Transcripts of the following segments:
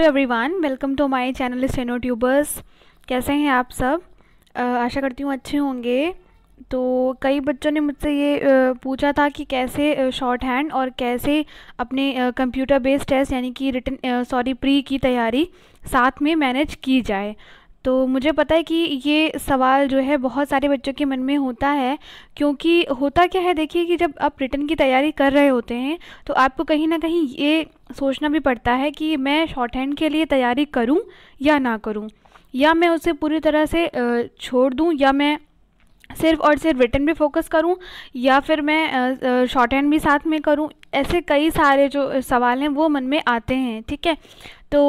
Hello everyone welcome to my channel steno tubers कैसे हैं आप सब आशा करती हूँ अच्छे होंगे तो कई बच्चों ने मुझसे ये पूछा था कि कैसे शॉर्ट हैंड और कैसे अपने कंप्यूटर बेस्ड टेस्ट यानी कि रिटर्न सॉरी प्री की तैयारी साथ में मैनेज की जाए तो मुझे पता है कि ये सवाल जो है बहुत सारे बच्चों के मन में होता है क्योंकि होता क्या है देखिए कि जब आप रिटर्न की तैयारी कर रहे होते हैं तो आपको कहीं ना कहीं ये सोचना भी पड़ता है कि मैं शॉर्ट हैंड के लिए तैयारी करूं या ना करूं या मैं उसे पूरी तरह से छोड़ दूं या मैं सिर्फ और सिर्फ रिटर्न पर फोकस करूं या फिर मैं शॉर्ट हैंड भी साथ में करूं ऐसे कई सारे जो सवाल हैं वो मन में आते हैं ठीक है तो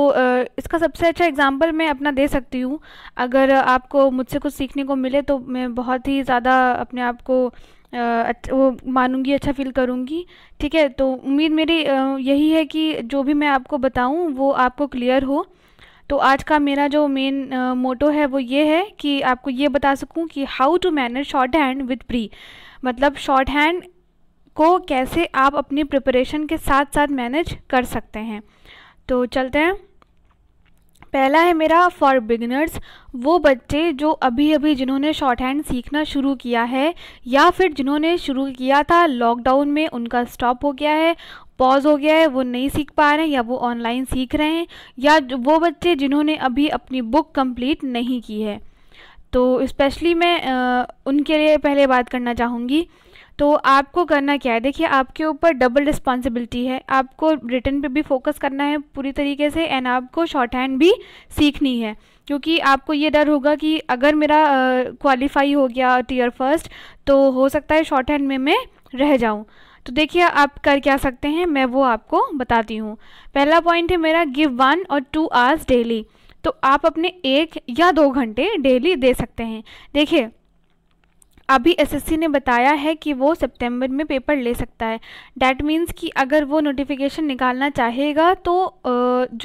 इसका सबसे अच्छा एग्ज़ाम्पल मैं अपना दे सकती हूँ अगर आपको मुझसे कुछ सीखने को मिले तो मैं बहुत ही ज़्यादा अपने आप को वो मानूंगी अच्छा फील करूँगी ठीक है तो उम्मीद मेरी यही है कि जो भी मैं आपको बताऊँ वो आपको क्लियर हो तो आज का मेरा जो मेन मोटो है वो ये है कि आपको ये बता सकूँ कि how to manage shorthand with pre मतलब शॉर्ट हैंड को कैसे आप अपनी प्रिपरेशन के साथ साथ मैनेज कर सकते हैं तो चलते हैं पहला है मेरा फॉर बिगिनर्स वो बच्चे जो अभी अभी जिन्होंने शॉर्ट हैंड सीखना शुरू किया है या फिर जिन्होंने शुरू किया था लॉकडाउन में उनका स्टॉप हो गया है पॉज हो गया है वो नहीं सीख पा रहे हैं या वो ऑनलाइन सीख रहे हैं या वो बच्चे जिन्होंने अभी अपनी बुक कंप्लीट नहीं की है तो स्पेशली मैं आ, उनके लिए पहले बात करना चाहूँगी तो आपको करना क्या है देखिए आपके ऊपर डबल रिस्पॉन्सिबिलिटी है आपको रिटर्न पे भी फोकस करना है पूरी तरीके से एंड आपको शॉर्ट हैंड भी सीखनी है क्योंकि आपको ये डर होगा कि अगर मेरा क्वालिफाई हो गया टीयर फर्स्ट तो हो सकता है शॉर्ट हैंड में मैं रह जाऊँ तो देखिए आप कर क्या सकते हैं मैं वो आपको बताती हूँ पहला पॉइंट है मेरा गिव वन और टू आवर्स डेली तो आप अपने एक या दो घंटे डेली दे सकते हैं देखिए अभी एसएससी ने बताया है कि वो सितंबर में पेपर ले सकता है डैट मीन्स कि अगर वो नोटिफिकेशन निकालना चाहेगा तो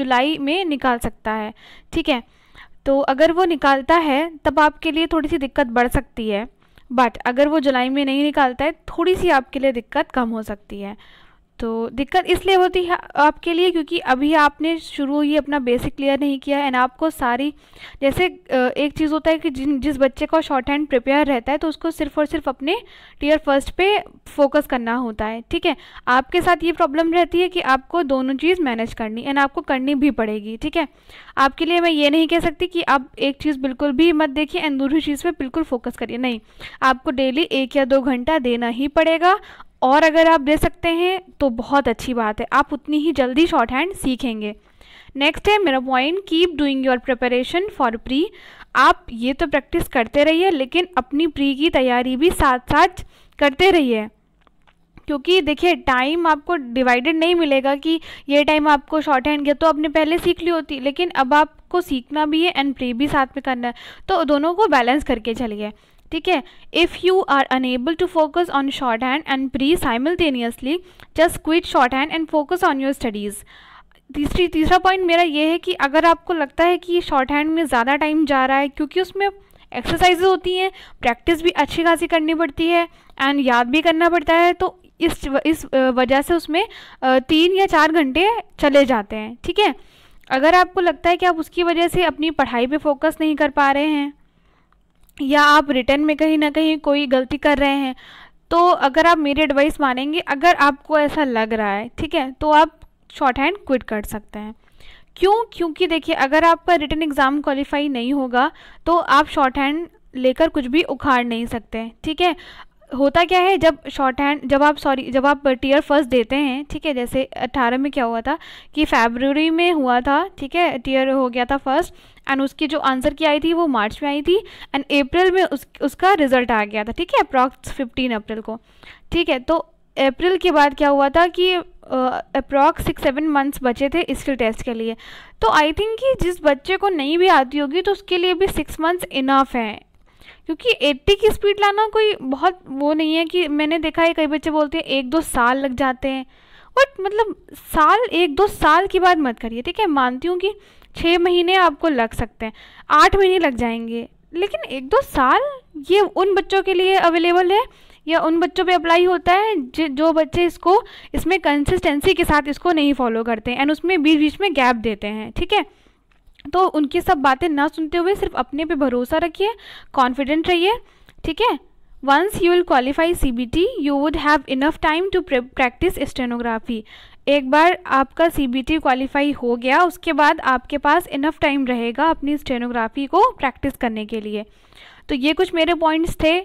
जुलाई में निकाल सकता है ठीक है तो अगर वो निकालता है तब आपके लिए थोड़ी सी दिक्कत बढ़ सकती है बट अगर वो जुलाई में नहीं निकालता है थोड़ी सी आपके लिए दिक्कत कम हो सकती है तो दिक्कत इसलिए होती है आपके लिए क्योंकि अभी आपने शुरू ही अपना बेसिक क्लियर नहीं किया है एंड आपको सारी जैसे एक चीज़ होता है कि जिन जिस बच्चे का शॉर्ट हैंड प्रिपेयर रहता है तो उसको सिर्फ और सिर्फ अपने टीयर फर्स्ट पे फोकस करना होता है ठीक है आपके साथ ये प्रॉब्लम रहती है कि आपको दोनों चीज़ मैनेज करनी एंड आपको करनी भी पड़ेगी ठीक है आपके लिए मैं ये नहीं कह सकती कि आप एक चीज़ बिल्कुल भी मत देखिए एंड दूसरी चीज़ पर बिल्कुल फोकस करिए नहीं आपको डेली एक या दो घंटा देना ही पड़ेगा और अगर आप दे सकते हैं तो बहुत अच्छी बात है आप उतनी ही जल्दी शॉर्ट हैंड सीखेंगे नेक्स्ट है मेरा point keep doing your preparation for pre आप ये तो प्रैक्टिस करते रहिए लेकिन अपनी प्री की तैयारी भी साथ साथ करते रहिए क्योंकि देखिए टाइम आपको डिवाइडेड नहीं मिलेगा कि ये टाइम आपको शॉर्ट हैंड गया तो आपने पहले सीख ली होती लेकिन अब आपको सीखना भी है एंड प्री भी साथ में करना है तो दोनों को बैलेंस करके चलिए ठीक है if you are unable to focus on shorthand and pre simultaneously just quit shorthand and focus on your studies तीसरी तीसरा पॉइंट मेरा ये है कि अगर आपको लगता है कि शॉर्ट हैंड में ज़्यादा टाइम जा रहा है क्योंकि उसमें एक्सरसाइज होती हैं प्रैक्टिस भी अच्छी खासी करनी पड़ती है एंड याद भी करना पड़ता है तो इस इस वजह से उसमें तीन या चार घंटे चले जाते हैं ठीक है अगर आपको लगता है कि आप उसकी वजह से अपनी पढ़ाई पे फोकस नहीं कर पा रहे हैं या आप रिटर्न में कहीं ना कहीं कोई गलती कर रहे हैं तो अगर आप मेरी एडवाइस मानेंगे अगर आपको ऐसा लग रहा है ठीक है तो आप शॉर्ट हैंड क्विट कर सकते हैं क्यों क्योंकि देखिए अगर आपका रिटर्न एग्ज़ाम क्वालिफाई नहीं होगा तो आप शॉर्ट हैंड लेकर कुछ भी उखाड़ नहीं सकते ठीक है होता क्या है जब शॉर्ट हैंड जब आप सॉरी जब आप टीयर फर्स्ट देते हैं ठीक है जैसे अट्ठारह में क्या हुआ था कि फेबररी में हुआ था ठीक है टीयर हो गया था फर्स्ट एंड उसकी जो आंसर की आई थी वो मार्च में आई थी एंड अप्रैल में उस उसका रिजल्ट आ गया था ठीक है अप्रॉक्स फिफ्टीन अप्रैल को ठीक है तो अप्रैल के बाद क्या हुआ था कि अप्रॉक्स सिक्स सेवन मंथ्स बचे थे स्किल टेस्ट के लिए तो आई थिंक कि जिस बच्चे को नहीं भी आती होगी तो उसके लिए भी सिक्स मंथ्स इनफ हैं क्योंकि 80 की स्पीड लाना कोई बहुत वो नहीं है कि मैंने देखा है कई बच्चे बोलते हैं एक दो साल लग जाते हैं बट मतलब साल एक दो साल की बात मत करिए ठीक है मानती हूँ कि छः महीने आपको लग सकते हैं आठ महीने लग जाएंगे लेकिन एक दो साल ये उन बच्चों के लिए अवेलेबल है या उन बच्चों पे अप्लाई होता है जो बच्चे इसको इसमें कंसिस्टेंसी के साथ इसको नहीं फॉलो करते एंड उसमें बीच बीच में गैप देते हैं ठीक है तो उनकी सब बातें ना सुनते हुए सिर्फ अपने पे भरोसा रखिए कॉन्फिडेंट रहिए ठीक है once you will qualify C B T you would have enough time to practise stenography एक बार आपका सी बी टी क्वालिफाई हो गया उसके बाद आपके पास इनफ टाइम रहेगा अपनी स्टेनोग्राफी को प्रैक्टिस करने के लिए तो ये कुछ मेरे पॉइंट्स थे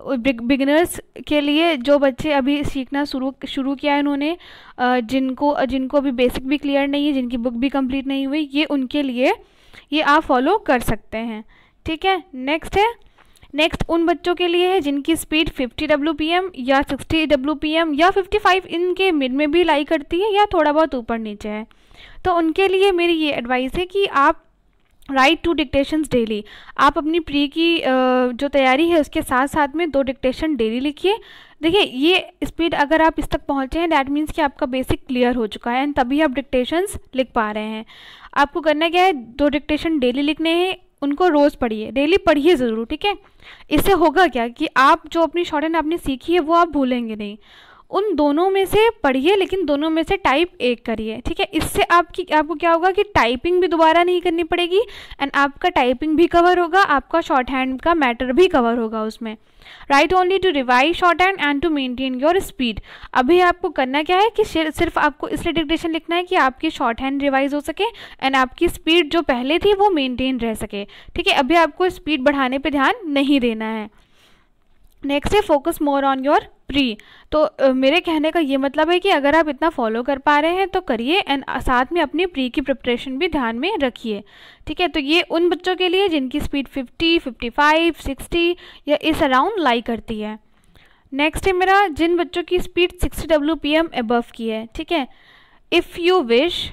बिगनर्स के लिए जो बच्चे अभी सीखना शुरू शुरू किया है उन्होंने जिनको जिनको अभी बेसिक भी क्लियर नहीं है जिनकी बुक भी कंप्लीट नहीं हुई ये उनके लिए ये आप फॉलो कर सकते हैं ठीक है नेक्स्ट है नेक्स्ट उन बच्चों के लिए है जिनकी स्पीड 50 डब्ल्यू या 60 डब्ल्यू या 55 इनके मिड में भी लाई करती है या थोड़ा बहुत ऊपर नीचे है तो उनके लिए मेरी ये एडवाइस है कि आप राइट टू डिक्टेशन डेली आप अपनी प्री की जो तैयारी है उसके साथ साथ में दो डिक्टेशन डेली लिखिए देखिए ये स्पीड अगर आप इस तक पहुँचे हैं डैट मीन्स कि आपका बेसिक क्लियर हो चुका है एंड तभी आप डिक्टेशंस लिख पा रहे हैं आपको करना क्या है दो डिक्टेशन डेली लिखने हैं उनको रोज़ पढ़िए डेली पढ़िए ज़रूर ठीक है इससे होगा क्या कि आप जो अपनी शॉर्ट एंड आपने सीखी है वो आप भूलेंगे नहीं उन दोनों में से पढ़िए लेकिन दोनों में से टाइप एक करिए ठीक है इससे आपकी आपको क्या होगा कि टाइपिंग भी दोबारा नहीं करनी पड़ेगी एंड आपका टाइपिंग भी कवर होगा आपका शॉर्ट हैंड का मैटर भी कवर होगा उसमें right only to revise shorthand and to maintain your speed अभी आपको करना क्या है कि सिर्फ आपको इसलिए डिक्टेशन लिखना है कि आपकी शॉर्ट हैंड रिवाइज हो सके एंड आपकी स्पीड जो पहले थी वो मेनटेन रह सके ठीक है अभी आपको स्पीड बढ़ाने पर ध्यान नहीं देना है नेक्स्ट है focus more on your pre तो मेरे कहने का ये मतलब है कि अगर आप इतना फॉलो कर पा रहे हैं तो करिए एंड साथ में अपनी प्री की प्रिपरेशन भी ध्यान में रखिए ठीक है तो ये उन बच्चों के लिए जिनकी स्पीड 50, 55, 60 या इस अराउंड लाई करती है नेक्स्ट है मेरा जिन बच्चों की स्पीड 60 डब्ल्यू पी एम की है ठीक है if you wish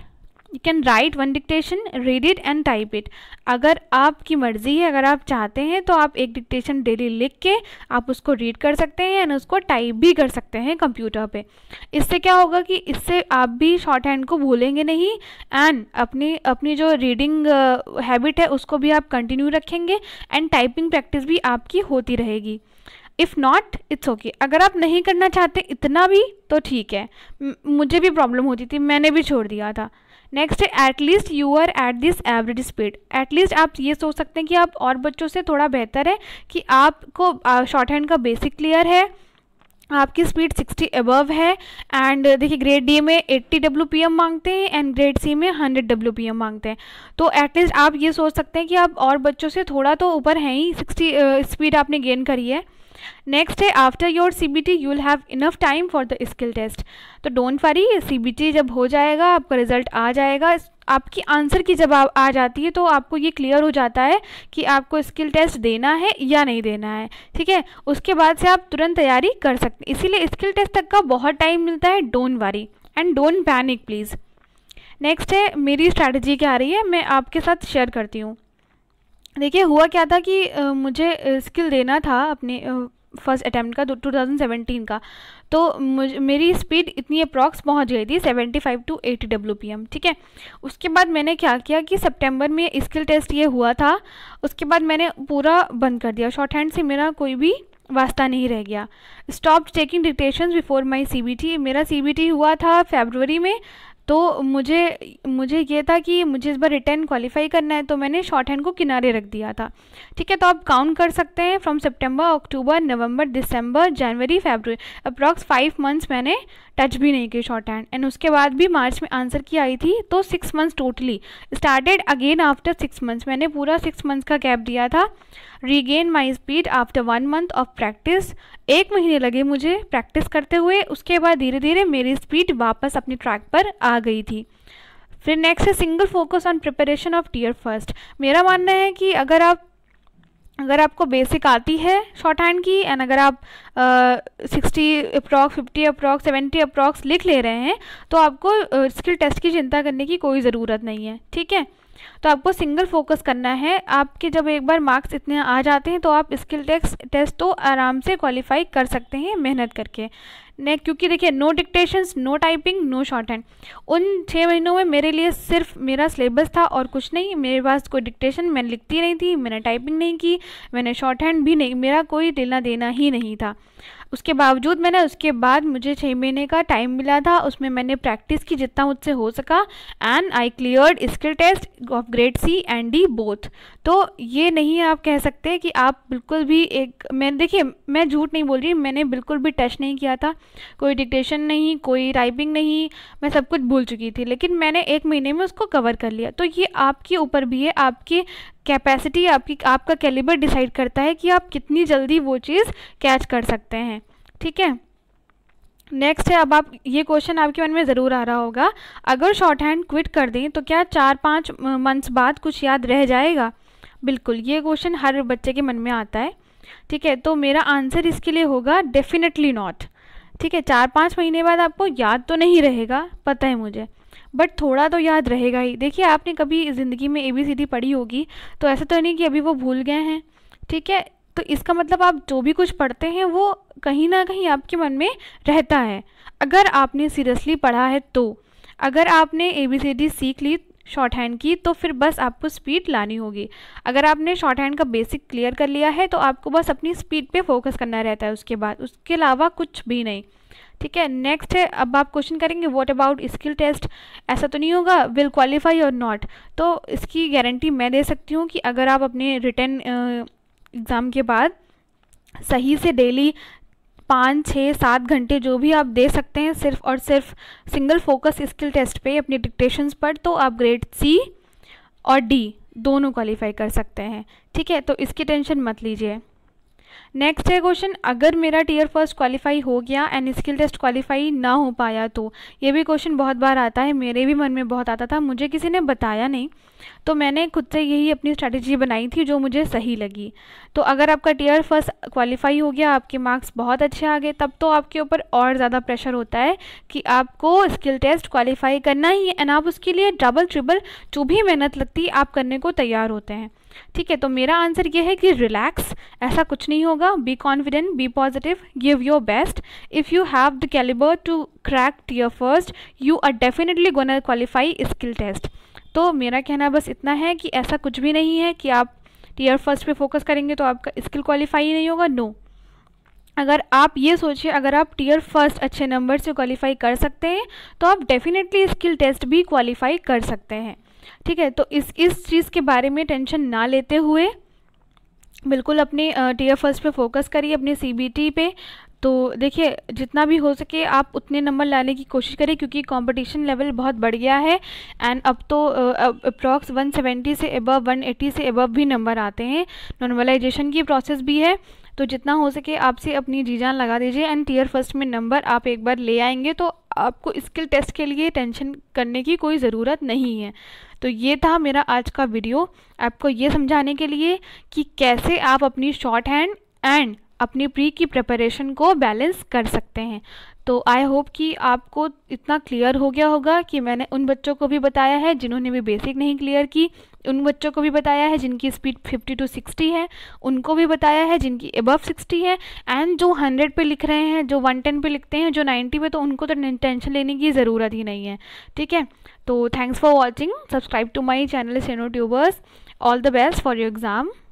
you can write one dictation read it and type it अगर आपकी मर्ज़ी है अगर आप चाहते हैं तो आप एक डिक्टेशन डेली लिख के आप उसको रीड कर सकते हैं एंड उसको टाइप भी कर सकते हैं कंप्यूटर पे इससे क्या होगा कि इससे आप भी शॉर्ट हैंड को भूलेंगे नहीं एंड अपनी अपनी जो रीडिंग हैबिट है उसको भी आप कंटिन्यू रखेंगे एंड टाइपिंग प्रैक्टिस भी आपकी होती रहेगी इफ़ नॉट इट्स ओके अगर आप नहीं करना चाहते इतना भी तो ठीक है मुझे भी प्रॉब्लम होती थी मैंने भी छोड़ दिया था नेक्स्ट है at least you are at this average speed at least आप ये सोच सकते हैं कि आप और बच्चों से थोड़ा बेहतर है कि आपको शॉर्ट हैंड का बेसिक क्लियर है आपकी स्पीड 60 अबव है एंड देखिए ग्रेड डी में 80 डब्ल्यू पी एम मांगते हैं एंड ग्रेड सी में 100 डब्ल्यू पी एम मांगते हैं तो एटलीस्ट आप ये सोच सकते हैं कि आप और बच्चों से थोड़ा तो ऊपर हैं ही 60 स्पीड uh, आपने गेन करी है नेक्स्ट है after your C B T you have enough time for the skill test तो don't worry C B T जब हो जाएगा आपका रिजल्ट आ जाएगा आपकी आंसर की जब आ जाती है तो आपको ये क्लियर हो जाता है कि आपको स्किल टेस्ट देना है या नहीं देना है ठीक है उसके बाद से आप तुरंत तैयारी कर सकते हैं इसीलिए स्किल टेस्ट तक का बहुत टाइम मिलता है don't worry and don't panic please next है मेरी स्ट्रैटेजी क्या आ रही है मैं आपके साथ शेयर करती हूँ देखिए हुआ क्या था कि आ, मुझे स्किल देना था अपने फर्स्ट अटैम्प्ट का 2017 का तो मेरी स्पीड इतनी अप्रॉक्स पहुंच गई थी 75 टू 80 डब्ल्यू ठीक है उसके बाद मैंने क्या किया कि सितंबर में स्किल टेस्ट ये हुआ था उसके बाद मैंने पूरा बंद कर दिया शॉर्ट हैंड से मेरा कोई भी वास्ता नहीं रह गया stop taking dictation before my C B T मेरा सी बी टी हुआ था फेबरवरी में तो मुझे मुझे ये था कि मुझे इस बार रिटर्न क्वालिफाई करना है तो मैंने शॉर्ट हैंड को किनारे रख दिया था ठीक है तो आप काउंट कर सकते हैं from September October November December January Feb approx five months मैंने टच भी नहीं की शॉर्ट हैंड एंड उसके बाद भी मार्च में आंसर की आई थी तो six months totally started again after six months मैंने पूरा सिक्स मंथ्स का गैप दिया था regain my speed after one month of practice एक महीने लगे मुझे प्रैक्टिस करते हुए उसके बाद धीरे धीरे मेरी स्पीड वापस अपने ट्रैक पर आ गई थी फिर नेक्स्ट है single focus on preparation of tier first मेरा मानना है कि अगर आप अगर आपको बेसिक आती है शॉर्ट हैंड की एंड अगर आप sixty approx fifty approx seventy approx लिख ले रहे हैं तो आपको स्किल टेस्ट की चिंता करने की कोई ज़रूरत नहीं है ठीक है तो आपको सिंगल फोकस करना है आपके जब एक बार मार्क्स इतने आ जाते हैं तो आप स्किल टेस्ट टेस्ट तो आराम से क्वालिफाई कर सकते हैं मेहनत करके ने क्योंकि देखिए no dictations no typing no shorthand उन छः महीनों में मेरे लिए सिर्फ मेरा सिलेबस था और कुछ नहीं मेरे पास कोई डिक्टेशन मैंने लिखती नहीं थी मैंने टाइपिंग नहीं की मैंने शॉर्ट हैंड भी नहीं मेरा कोई लेना देना ही नहीं था उसके बावजूद मैंने उसके बाद मुझे छः महीने का टाइम मिला था उसमें मैंने प्रैक्टिस की जितना मुझसे हो सका and I cleared skill test of grade C and D both तो ये नहीं आप कह सकते कि आप बिल्कुल भी एक मैं देखिए मैं झूठ नहीं बोल रही मैंने बिल्कुल भी टच नहीं किया था कोई डिक्टेशन नहीं कोई टाइपिंग नहीं मैं सब कुछ भूल चुकी थी लेकिन मैंने एक महीने में उसको कवर कर लिया तो ये आपके ऊपर भी है आपके कैपेसिटी आपकी आपका कैलिबर डिसाइड करता है कि आप कितनी जल्दी वो चीज़ कैच कर सकते हैं ठीक है नेक्स्ट है अब आप ये क्वेश्चन आपके मन में ज़रूर आ रहा होगा अगर शॉर्ट हैंड क्विट कर दें तो क्या चार पाँच मंथ्स बाद कुछ याद रह जाएगा बिल्कुल ये क्वेश्चन हर बच्चे के मन में आता है ठीक है तो मेरा आंसर इसके लिए होगा डेफिनेटली नॉट ठीक है चार पाँच महीने बाद आपको याद तो नहीं रहेगा पता है मुझे बट थोड़ा तो याद रहेगा ही देखिए आपने कभी ज़िंदगी में ए बी सी डी पढ़ी होगी तो ऐसा तो नहीं कि अभी वो भूल गए हैं ठीक है तो इसका मतलब आप जो भी कुछ पढ़ते हैं वो कहीं ना कहीं आपके मन में रहता है अगर आपने सीरियसली पढ़ा है तो अगर आपने ए बी सी डी सीख ली शॉर्ट हैंड की तो फिर बस आपको स्पीड लानी होगी अगर आपने शॉर्ट हैंड का बेसिक क्लियर कर लिया है तो आपको बस अपनी स्पीड पे फोकस करना रहता है उसके बाद उसके अलावा कुछ भी नहीं ठीक है नेक्स्ट है अब आप क्वेश्चन करेंगे व्हाट अबाउट स्किल टेस्ट ऐसा तो नहीं होगा विल क्वालिफाई और नॉट तो इसकी गारंटी मैं दे सकती हूँ कि अगर आप अपने रिटर्न एग्ज़ाम के बाद सही से डेली पाँच छः सात घंटे जो भी आप दे सकते हैं सिर्फ और सिर्फ सिंगल फोकस स्किल टेस्ट पे अपने डिक्टेशंस पर तो आप ग्रेड सी और डी दोनों क्वालिफाई कर सकते हैं ठीक है तो इसकी टेंशन मत लीजिए नेक्स्ट है क्वेश्चन अगर मेरा टीयर फर्स्ट क्वालिफाई हो गया एंड स्किल टेस्ट क्वालिफाई ना हो पाया तो ये भी क्वेश्चन बहुत बार आता है मेरे भी मन में बहुत आता था मुझे किसी ने बताया नहीं तो मैंने खुद से यही अपनी स्ट्रैटेजी बनाई थी जो मुझे सही लगी तो अगर आपका टीयर फर्स्ट क्वालिफाई हो गया आपके मार्क्स बहुत अच्छे आ गए तब तो आपके ऊपर और ज़्यादा प्रेशर होता है कि आपको स्किल टेस्ट क्वालिफाई करना ही एंड आप उसके लिए डबल ट्रिपल जो भी मेहनत लगती आप करने को तैयार होते हैं ठीक है तो मेरा आंसर ये है कि रिलैक्स ऐसा कुछ नहीं होगा be confident be positive give your best if you have the calibre to crack your first you are definitely gonna qualify skill test तो मेरा कहना बस इतना है कि ऐसा कुछ भी नहीं है कि आप टीयर फर्स्ट पे फोकस करेंगे तो आपका स्किल क्वालिफाई नहीं होगा नो no. अगर आप ये सोचिए अगर आप टीयर फर्स्ट अच्छे नंबर से क्वालिफाई कर सकते हैं तो आप डेफिनेटली स्किल टेस्ट भी क्वालिफाई कर सकते हैं ठीक है तो इस इस चीज़ के बारे में टेंशन ना लेते हुए बिल्कुल अपने टी एफ फर्स्ट पे फोकस करिए अपने सी बी टी पे तो देखिए जितना भी हो सके आप उतने नंबर लाने की कोशिश करें क्योंकि कंपटीशन लेवल बहुत बढ़ गया है एंड अब तो अप्रॉक्स 170 से वन 180 से अबव भी नंबर आते हैं नॉर्मलाइजेशन की प्रोसेस भी है तो जितना हो सके आपसे अपनी जी जान लगा दीजिए एंड टीयर फर्स्ट में नंबर आप एक बार ले आएंगे तो आपको स्किल टेस्ट के लिए टेंशन करने की कोई ज़रूरत नहीं है तो ये था मेरा आज का वीडियो आपको ये समझाने के लिए कि कैसे आप अपनी शॉर्ट हैंड एंड अपनी प्री की प्रिपरेशन को बैलेंस कर सकते हैं तो आई होप कि आपको इतना क्लियर हो गया होगा कि मैंने उन बच्चों को भी बताया है जिन्होंने भी बेसिक नहीं क्लियर की उन बच्चों को भी बताया है जिनकी स्पीड 50 टू 60 है उनको भी बताया है जिनकी एबव 60 है एंड जो 100 पे लिख रहे हैं जो 110 पे लिखते हैं जो 90 पे तो उनको तो टेंशन लेने की ज़रूरत ही नहीं है ठीक है तो thanks for watching subscribe to my channel steno tubers all the best for your exam